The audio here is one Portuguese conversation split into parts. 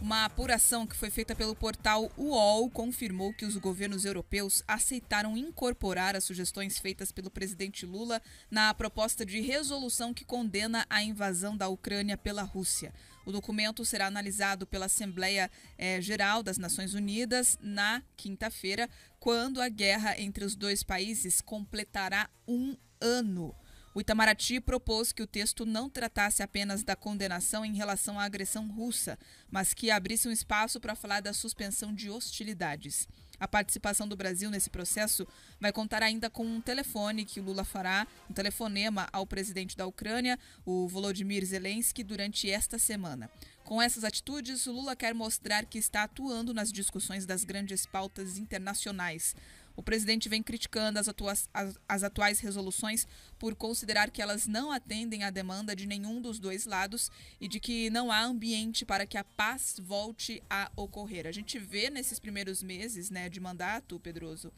Uma apuração que foi feita pelo portal UOL confirmou que os governos europeus aceitaram incorporar as sugestões feitas pelo presidente Lula na proposta de resolução que condena a invasão da Ucrânia pela Rússia. O documento será analisado pela Assembleia eh, Geral das Nações Unidas na quinta-feira, quando a guerra entre os dois países completará um ano. O Itamaraty propôs que o texto não tratasse apenas da condenação em relação à agressão russa, mas que abrisse um espaço para falar da suspensão de hostilidades. A participação do Brasil nesse processo vai contar ainda com um telefone que o Lula fará, um telefonema ao presidente da Ucrânia, o Volodymyr Zelensky, durante esta semana. Com essas atitudes, o Lula quer mostrar que está atuando nas discussões das grandes pautas internacionais. O presidente vem criticando as, atuas, as, as atuais resoluções por considerar que elas não atendem à demanda de nenhum dos dois lados e de que não há ambiente para que a paz volte a ocorrer. A gente vê nesses primeiros meses né, de mandato, Pedroso,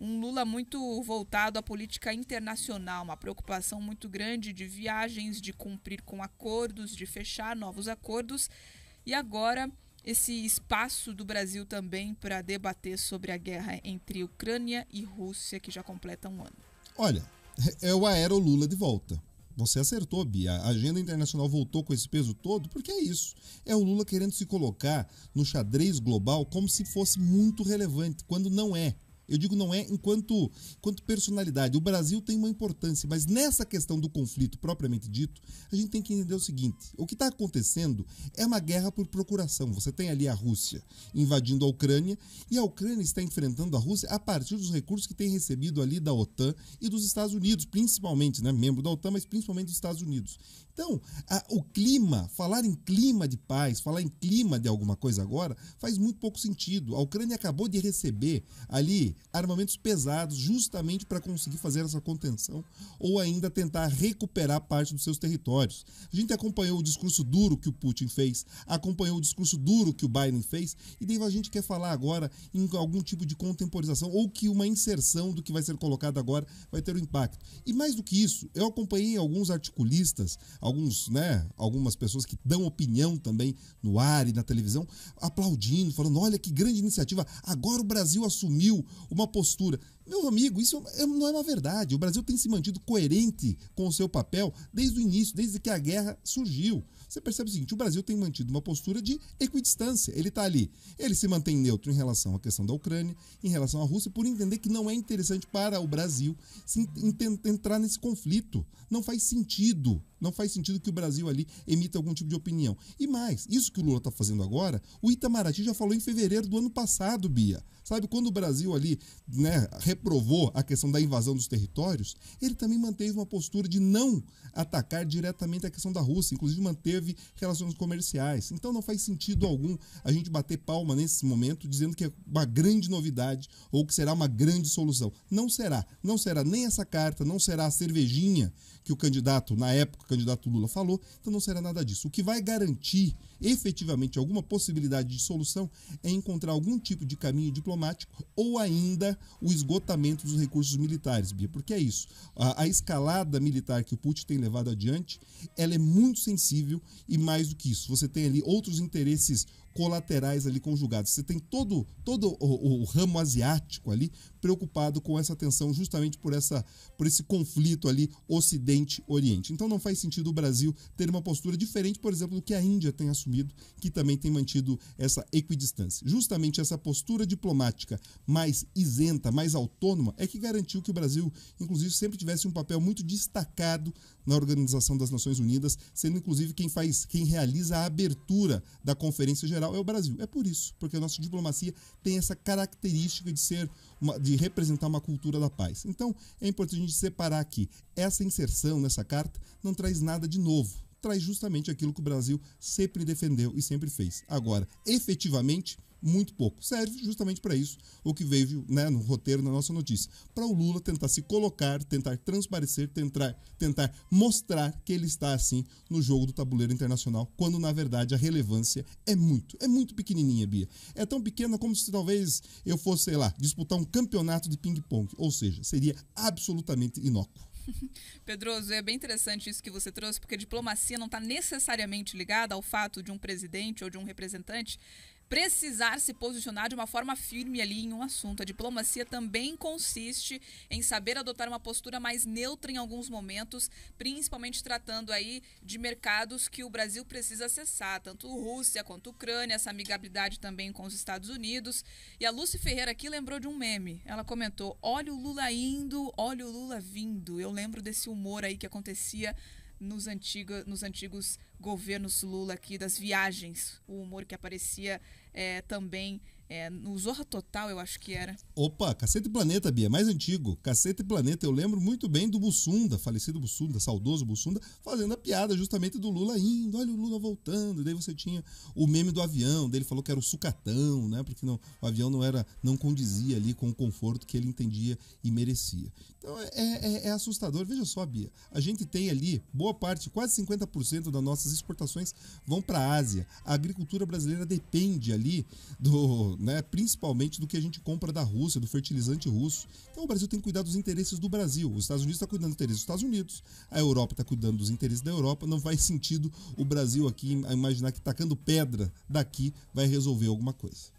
um Lula muito voltado à política internacional, uma preocupação muito grande de viagens, de cumprir com acordos, de fechar novos acordos. E agora esse espaço do Brasil também para debater sobre a guerra entre Ucrânia e Rússia, que já completa um ano? Olha, é o Aero Lula de volta. Você acertou, Bia. A agenda internacional voltou com esse peso todo, porque é isso. É o Lula querendo se colocar no xadrez global como se fosse muito relevante, quando não é. Eu digo não é enquanto, enquanto personalidade. O Brasil tem uma importância, mas nessa questão do conflito propriamente dito, a gente tem que entender o seguinte: o que está acontecendo é uma guerra por procuração. Você tem ali a Rússia invadindo a Ucrânia e a Ucrânia está enfrentando a Rússia a partir dos recursos que tem recebido ali da OTAN e dos Estados Unidos, principalmente, né? Membro da OTAN, mas principalmente dos Estados Unidos. Então, a, o clima, falar em clima de paz, falar em clima de alguma coisa agora, faz muito pouco sentido. A Ucrânia acabou de receber ali armamentos pesados, justamente para conseguir fazer essa contenção ou ainda tentar recuperar parte dos seus territórios. A gente acompanhou o discurso duro que o Putin fez, acompanhou o discurso duro que o Biden fez, e daí a gente quer falar agora em algum tipo de contemporização ou que uma inserção do que vai ser colocado agora vai ter um impacto. E mais do que isso, eu acompanhei alguns articulistas, alguns, né, algumas pessoas que dão opinião também no ar e na televisão, aplaudindo, falando: "Olha que grande iniciativa, agora o Brasil assumiu uma postura. Meu amigo, isso é, não é uma verdade. O Brasil tem se mantido coerente com o seu papel desde o início, desde que a guerra surgiu você percebe o seguinte: o Brasil tem mantido uma postura de equidistância. Ele está ali. Ele se mantém neutro em relação à questão da Ucrânia, em relação à Rússia, por entender que não é interessante para o Brasil se entrar nesse conflito. Não faz sentido. Não faz sentido que o Brasil ali emita algum tipo de opinião. E mais, isso que o Lula está fazendo agora, o Itamaraty já falou em fevereiro do ano passado, Bia. Sabe, quando o Brasil ali né, reprovou a questão da invasão dos territórios, ele também manteve uma postura de não atacar diretamente a questão da Rússia. Inclusive, manteve teve relações comerciais. Então não faz sentido algum a gente bater palma nesse momento dizendo que é uma grande novidade ou que será uma grande solução. Não será. Não será nem essa carta, não será a cervejinha que o candidato, na época, o candidato Lula falou, então não será nada disso. O que vai garantir efetivamente alguma possibilidade de solução é encontrar algum tipo de caminho diplomático ou ainda o esgotamento dos recursos militares, Bia, porque é isso. A, a escalada militar que o Putin tem levado adiante, ela é muito sensível e mais do que isso, você tem ali outros interesses colaterais ali conjugados. Você tem todo, todo o, o, ramo asiático ali preocupado com essa tensão justamente por, essa, por esse conflito ali Ocidente-Oriente. Então não faz sentido o Brasil ter uma postura diferente, por exemplo, do que a Índia tem assumido, que também tem mantido essa equidistância. Justamente essa postura diplomática mais isenta, mais autônoma, é que garantiu que o Brasil, inclusive, sempre tivesse um papel muito destacado na Organização das Nações Unidas, sendo inclusive quem faz, quem realiza a abertura da Conferência Geral geral, é o Brasil. É por isso, porque a nossa diplomacia tem essa característica de ser uma, de representar uma cultura da paz. Então, é importante a gente separar aqui. Essa inserção nessa carta não traz nada de novo, traz justamente aquilo que o Brasil sempre defendeu e sempre fez. Agora, efetivamente, muito pouco. Serve justamente para isso o que veio né, no roteiro na nossa notícia. Para o Lula tentar se colocar, tentar transparecer, tentar, tentar mostrar que ele está assim no jogo do tabuleiro internacional, quando na verdade a relevância é muito, é muito pequenininha, Bia. É tão pequena como se talvez eu fosse, sei lá, disputar um campeonato de ping-pong. Ou seja, seria absolutamente inócuo. Pedroso, é bem interessante isso que você trouxe, porque diplomacia não está necessariamente ligada ao fato de um presidente ou de um representante precisar se posicionar de uma forma firme ali em um assunto. A diplomacia também consiste em saber adotar uma postura mais neutra em alguns momentos, principalmente tratando aí de mercados que o Brasil precisa acessar, tanto Rússia quanto Ucrânia, essa amigabilidade também com os Estados Unidos. E a Lúcia Ferreira aqui lembrou de um meme. Ela comentou: "Olha o Lula indo, olha o Lula vindo". Eu lembro desse humor aí que acontecia nos, antigos nos antigos governos Lula aqui, das viagens, o humor que aparecia é, também é, no Zorra Total, eu acho que era. Opa, Cacete Planeta, Bia, mais antigo. Cacete Planeta, eu lembro muito bem do Bussunda, falecido Bussunda, saudoso Bussunda, fazendo a piada justamente do Lula indo, olha o Lula voltando. E daí você tinha o meme do avião, dele falou que era o sucatão, né? Porque não, o avião não era, não condizia ali com o conforto que ele entendia e merecia. Então é, é, é assustador. Veja só, Bia, a gente tem ali boa parte, quase 50% da nossa nossas exportações vão para a Ásia. A agricultura brasileira depende ali do, né, principalmente do que a gente compra da Rússia, do fertilizante russo. Então o Brasil tem que cuidar dos interesses do Brasil. Os Estados Unidos está cuidando dos interesses dos Estados Unidos, a Europa está cuidando dos interesses da Europa. Não faz sentido o Brasil aqui imaginar que tacando pedra daqui vai resolver alguma coisa.